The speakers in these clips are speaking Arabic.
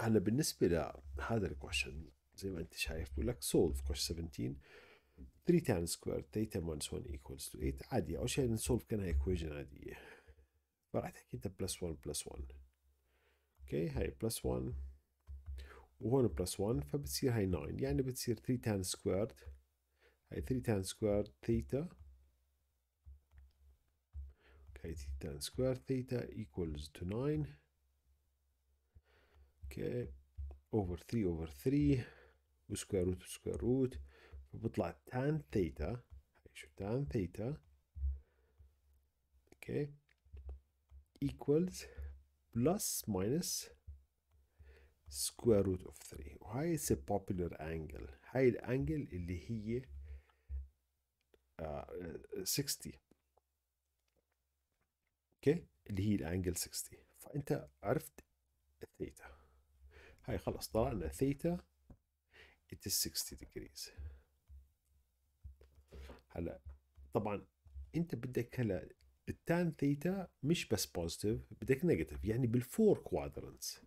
هلا بالنسبه لهذا الكوشن زي ما انت شايف بقول لك سولف كويشن 17 3 تان سكوير theta minus 1 equals to 8 عادي اول شيء نسولف كانها ايكويجن عاديه فراح تحكي انت بلس 1 بلس 1 اوكي هاي بلس 1 وهون بلس 1 فبتصير هاي 9 يعني بتصير 3 تان squared هاي 3 تان squared ثيتا هاي 3 تان squared ثيتا equals to 9 اوكي اوفر 3 over 3 وسكوير روت وسكوير روت فبطلع tan ثيتا شو tan ثيتا اوكي equals plus minus square root of 3 وهاي is a popular angle هاي الانجل اللي هي uh, آه، 60 اوكي okay. اللي هي الانجل 60 فانت عرفت الثيتا هاي خلص طلع لنا ثيتا it is 60 degrees هلا طبعا انت بدك هلا التان ثيتا مش بس بوزيتيف بدك نيجاتيف يعني بالفور كوادرنتس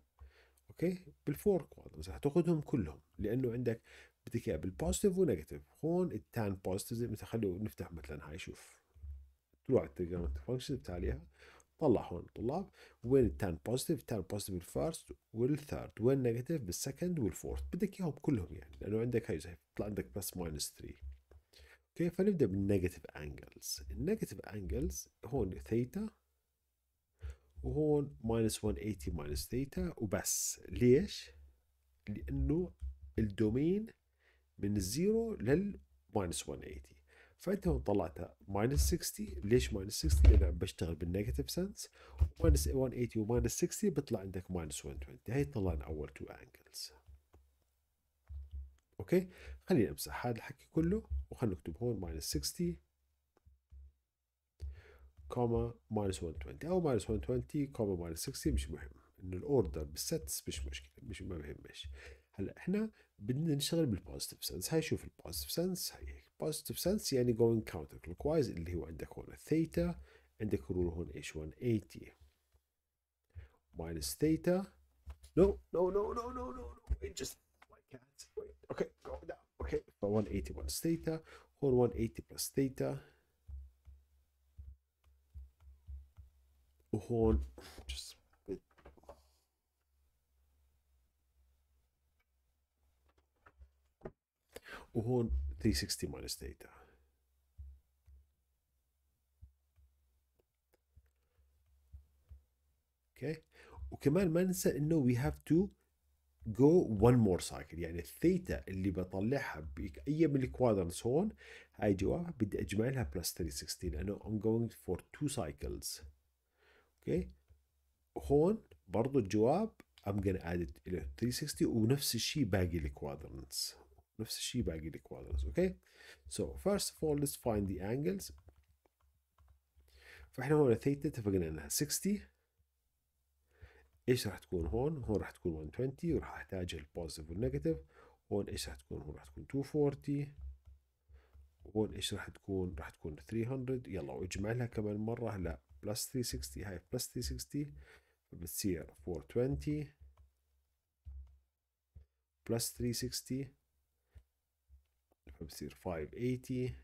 اوكي بالفور كوادرنتس هتاخذهم كلهم لانه عندك بدك اياها بالبوزيتيف ونيجاتيف هون التان بوزيتيف مثلا خلينا نفتح مثلا هاي شوف تروح على التريجونومتري فانكشن بتعليها طلع هون الطلاب وين التان بوزيتيف التان بوزيتيف بالفيرست والثيرد وين نيجاتيف بالسكند والفورث بدك اياهم كلهم يعني لانه عندك هاي طلع عندك بس ماينس 3 اوكي فنبدا بالنيجاتيف انجلز النيجاتيف انجلز هون ثيتا وهون ماينس 180 ماينس ثيتا وبس ليش؟ لانه الدومين من الزيرو لل ماينس 180 فانت هون طلعتها ماينس 60 ليش ماينس 60 لان عم بشتغل بالنيجاتيف سنس ماينس 180 وماينس 60 بيطلع عندك ماينس 120 هي طلعنا اول تو انجلز اوكي خليني امسح هذا الحكي كله وخلينا نكتب هون ماينس 60 كوما ماينس 120 او ماينس 120 كوما ماينس 60 مش مهم انه الاوردر بالستس مش مشكله مش ما بهمش هلا احنا بدنا نشتغل بالبوزيتيف سنس هاي شوف البوزيتيف سنس هاي هيك بوزيتيف سنس يعني going counterclockwise. clockwise اللي هو عندك هون الثيتا عندك الرول هون ايش 180 minus theta no no no no no no no it just why can't wait okay go down okay so 180 minus theta or 180 plus theta وهون just وهون 360 minus theta. Okay. وكمان ما ننسى انه we have to go one more cycle يعني الثيتا اللي بطلعها بأي من الكوادرنس هون هاي جواب بدي اجمعلها بلس 360 لانه I'm going for two cycles. اوكي. هون برضو الجواب I'm gonna add it إلى 360 ونفس الشيء باقي الكوادرنس نفس الشيء باقي الكوادرز اوكي سو فيرست اوف اول ليتس فايند ذا انجلز فاحنا هون الثيتا اتفقنا انها 60 ايش راح تكون هون؟ هون راح تكون 120 وراح احتاج البوزيتيف والنيجاتيف هون ايش راح تكون؟ هون راح تكون 240 هون ايش راح تكون؟ راح تكون 300 يلا واجمع لها كمان مره لا بلس 360 هاي بلس 360 فبتصير 420 بلس 360 فبصير 580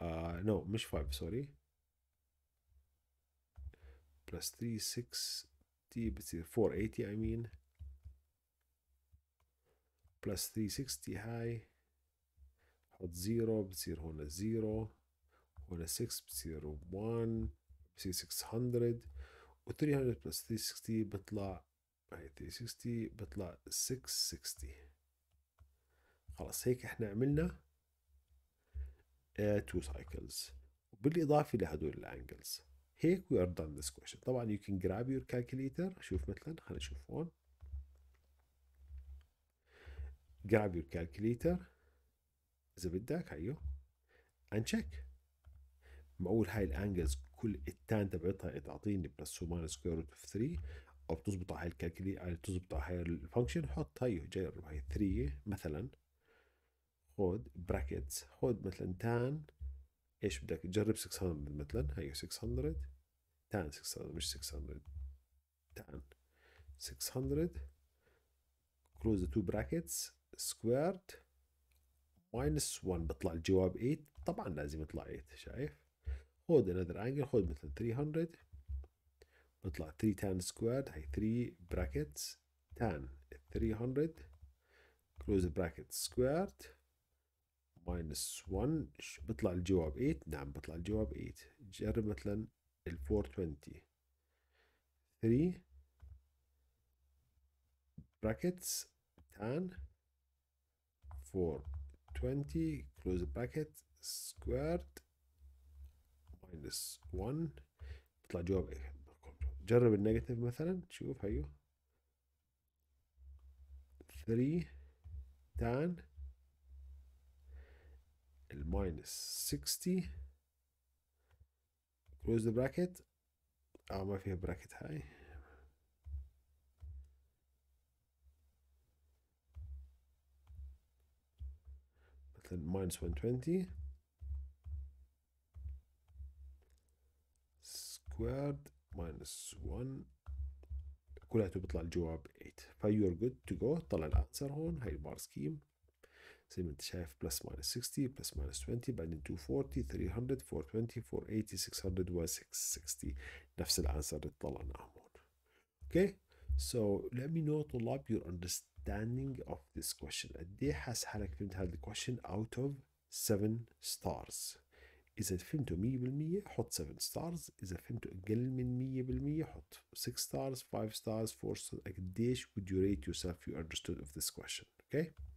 آه نو مش 5 سوري بلس 360 بتصير 480 I mean بلس 360 هاي حط زيرو بتصير هون زيرو هون 6 بتصير 1 بتصير 600 و 300 بلس 360 بطلع هاي 360 بطلع 660 خلاص هيك احنا عملنا تو آه، سايكلز وبالاضافه لهدول الانجلز هيك وي ار دان ذس كويشن طبعا يو كان جراب يور كالكوليتر شوف مثلا خلينا نشوف هون جراب يور كالكوليتر اذا بدك هيو انشيك معقول هاي الانجلز كل التان تبعتها تعطيني بلس وماينس سكوير روت اوف 3 او بتزبط على هاي الكالكوليتر بتزبط على هاي الفانكشن حط هيو جاي هاي 3 مثلا خود براكتس خود مثلا تان ايش بدك تجرب 600 مثلا هي 600 تان 600 مش 600 تان 600 close the two brackets squared minus 1 بيطلع الجواب 8 طبعا لازم يطلع 8 شايف خود another angle خود مثلا 300 بيطلع 3 tan squared هي 3 brackets tan 300 close the brackets squared ماينس 1 بيطلع الجواب 8 نعم بيطلع الجواب 8 جرب مثلا ال 420 3 brackets tan 420 close bracket squared minus 1 بيطلع جواب ايه جرب النيجاتيف مثلا شوف هيو 3 tan الماينس 60 كلوز ذا براكت اه ما فيها براكت هاي مثلا ماينس 120 سكوارد ماينس 1 كلها بيطلع الجواب 8 فيور جود تو جو طلع الانسر هون هاي البار سكيم same with chef plus minus 60 plus minus 20 binding 240 300 420 480 600 160 نفس okay so let me know to love your understanding of this question a has had a the question out of seven stars إذا فهمتوا 100% Hot 7 ستارز، إذا فهمتوا أقل من 100% Hot 6 stars, 5 stars, 4 ستارز، قديش would you rate yourself you understood of this question؟ Okay؟